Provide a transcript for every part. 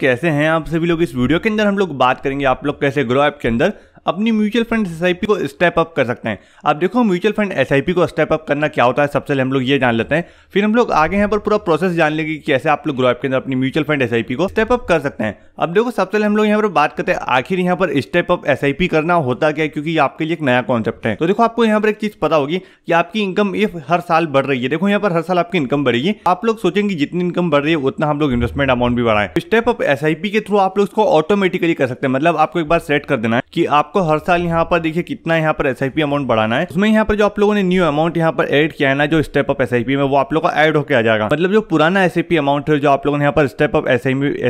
कैसे हैं आप सभी लोग इस वीडियो के अंदर हम लोग बात करेंगे आप लोग कैसे ग्रो ऐप के अंदर अपनी म्यूचुअल फंड एस को स्टेप अप कर सकते हैं आप देखो म्यूचुअल फंड एस को स्टेप अप करना क्या होता है सबसे पहले हम लोग ये जान लेते हैं फिर हम लोग आगे यहाँ पर पूरा प्रोसेस जान लेंगे कि कैसे आप लोग ग्रो के अंदर अपनी म्यूचुअल फंड एस को स्टेप अप कर सकते हैं अब देखो सबसे पहले हम लोग यहाँ पर बात करते हैं आखिर यहाँ पर स्टेप अप एस करना होता क्या है क्योंकि आपके लिए एक नया कॉन्सेप्ट है तो देखो आपको यहाँ पर एक चीज पता होगी कि आपकी इनकम इफ हर साल बढ़ रही है देखो यहाँ पर हर साल आपकी इनकम बढ़ेगी आप लोग सोचेंगे जितनी इनकम बढ़ रही है उतना हम लोग इन्वेस्टमेंट अमाउंट भी बढ़ाएं स्टेप अप एस के थ्रू आप लोग इसको ऑटोमेटिकली कर सकते हैं मतलब आपको एक बार सेट कर देना है कि आप आपको हर साल यहाँ पर देखिए कितना यहाँ पर एस अमाउंट बढ़ाना है उसमें यहाँ पर जो आप लोगों ने न्यू अमाउंट यहाँ पर एड किया है ना जो स्टेप अप एस में वो आप लोग का एड होकर आ जाएगा मतलब जो पुराना एस अमाउंट है जो आप लोगों ने यहाँ पर स्टेप अप एस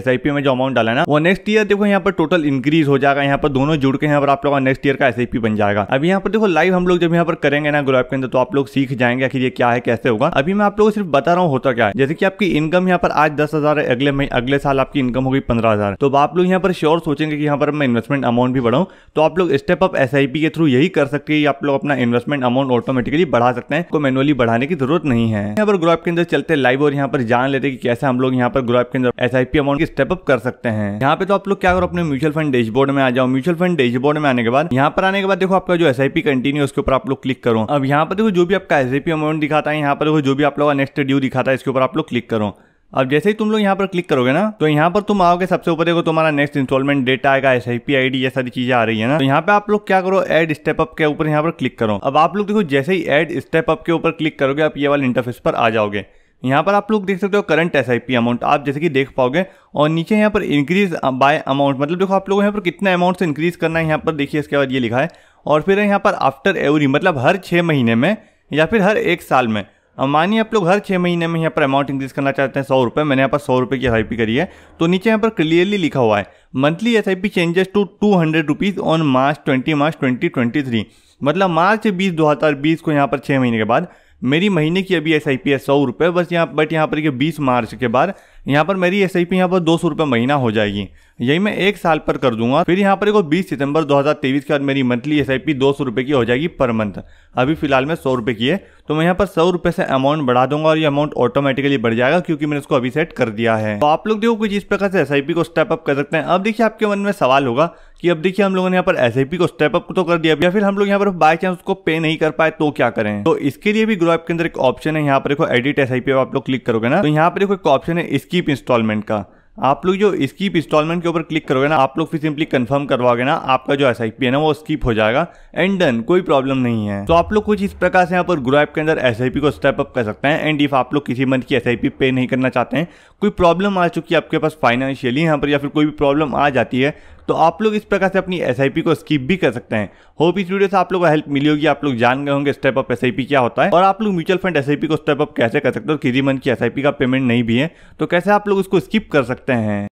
आई में जो अमाउंट डाला ना वो नेक्स्ट ईयर देखो यहाँ पर टोटल इंक्रीज हो जाएगा यहाँ पर दोनों जुड़ के यहाँ पर आप लोगों का नेक्स्ट ईयर का एस बन जाएगा अभी यहाँ पर देखो लाइव हम लोग जब यहाँ पर करेंगे ना ग्रुप के अंदर तो आप लोग सीख जाएंगे कि ये क्या है कैसे होगा अभी मैं आप लोगों को सिर्फ बता रहा हूँ होता क्या है जैसे कि आपकी इनकम यहाँ पर आज दस हजार है अगले महीने अगले साल आपकी इनकम होगी पंद्रह हजार तो आप लोग यहाँ पर श्योर सोचेंगे कि यहाँ पर मैं इन्वेस्टमेंट अमाउंट भी बढ़ाऊँ तो आप आप लोग स्टेप अप एस के थ्रू यही कर सकते हैं आप लोग अपना इन्वेस्टमेंट अमाउंट ऑटोमेटिकली बढ़ा सकते हैं को मैनुअली बढ़ाने की जरूरत नहीं है यहाँ पर ग्रुप के अंदर चलते लाइव और यहाँ पर जान लेते हैं कि कैसे हम लोग यहाँ पर ग्रुप के अंदर एस अमाउंट की स्टेप अप कर सकते हैं यहाँ पे तो आप लोग क्या करो अपने म्यूचुअल फंड डैशबोर्ड में आ जाओ म्यूचुअल फंड डैशबोर्ड में आने के बाद यहाँ पर आने के बाद देखो आपका जो एस कंटिन्यू उसके ऊपर आप लोग क्लिक करो अब यहाँ पर देखो जो भी आपका एस अमाउंट दिखाता है यहाँ पर देखो जो भी आप लोग नेक्स्ट ड्यू दिखाता है इसके ऊपर आप लोग क्लिक करो अब जैसे ही तुम लोग यहाँ पर क्लिक करोगे ना तो यहाँ पर तुम आओगे सबसे ऊपर देखो तुम्हारा नेक्स्ट इंस्टॉलमेंट डेटा आएगा S I P I D ये सारी चीजें आ रही है ना तो यहाँ पे आप लोग क्या करो एड स्टेप अप के ऊपर यहाँ पर क्लिक करो अब आप लोग देखो जैसे ही एड स्टेप अप के ऊपर क्लिक करोगे आप ये वाले इंटरफेस पर आ जाओगे यहाँ पर आप लोग देख सकते हो करंट एस अमाउंट आप जैसे कि देख पाओगे और नीचे यहाँ पर इंक्रीज बाय अमाउंट मतलब देखो आप लोगों यहाँ पर कितने अमाउंट से इंक्रीज करना है यहाँ पर देखिए इसके बाद ये लिखा है और फिर यहाँ पर आफ्टर एवरी मतलब हर छः महीने में या फिर हर एक साल में अब मानिए आप लोग हर छः महीने में यहाँ पर अमाउंट इंक्रीज करना चाहते हैं सौ रुपये मैंने यहाँ पर सौ रुपये की एस करी है तो नीचे यहाँ पर क्लियरली लिखा हुआ है monthly S changes to two hundred rupees on March twenty March twenty twenty three मतलब मार्च बीस दो हज़ार बीस को यहाँ पर छः महीने के बाद मेरी महीने की अभी एस आई पी है सौ रुपये बस यहाँ बट यहाँ पर बीस मार्च के बाद यहाँ पर मेरी एस आई पी यहाँ पर दो सौ रुपये महीना हो जाएगी यही मैं एक साल पर कर दूंगा फिर यहाँ पर एक बीस सितंबर तेईस के बाद मेरी मंथली एस आई पी दो सौ रुपये की हो जाएगी पर मंथ अभी फिलहाल में सौ रुपये की है तो मैं यहाँ पर सौ रुपये से अमाउंट बढ़ा दूंगा और ये अमाउंट ऑटोमेटिकली बढ़ जाएगा क्योंकि मैंने इसको अभी सेट कर दिया है तो आप लोग देखो कुछ इस प्रकार से एस आई पी को स्टेप अप कर सकते हैं अब देखिए आपके मन में सवाल होगा कि अब देखिए हम लोगों ने यहाँ पर एस को स्टेप अप तो कर दिया या फिर हम लोग यहाँ पर बाय चांस उसको पे नहीं कर पाए तो क्या करें तो इसके लिए भी ग्रोप के अंदर एक ऑप्शन है यहाँ पर देखो एडिट एस आई आप लोग क्लिक करोगे ना तो यहाँ पर देखो एक ऑप्शन है स्कीप इंस्टॉलमेंट का आप लोग जो स्कीप इंस्टॉलमेंट के ऊपर क्लिक करोगे ना आप लोग फिर सिंपली कंफर्म करवाओगे ना आपका जो एस है ना वो स्कीप हो जाएगा एंड डन कोई प्रॉब्लम नहीं है तो आप लोग कुछ इस प्रकार से यहाँ पर ग्रो ऐप के अंदर एस को स्टेप अप कर सकते हैं एंड इफ आप लोग किसी मंथ की एस पे नहीं करना चाहते हैं कोई प्रॉब्लम आ चुकी है आपके पास फाइनेंशियली यहाँ पर या फिर कोई भी प्रॉब्लम आ जाती है तो आप लोग इस प्रकार से अपनी एस को स्किप भी कर सकते हैं होप इस वीडियो से आप लोग को हेल्प मिली होगी आप लोग जान गए होंगे स्टेप अप एस क्या होता है और आप लोग म्यूचुअल फंड एस को स्टेप अप कैसे कर सकते हो किसी मन की एस का पेमेंट नहीं भी है तो कैसे आप लोग उसको स्किप कर सकते हैं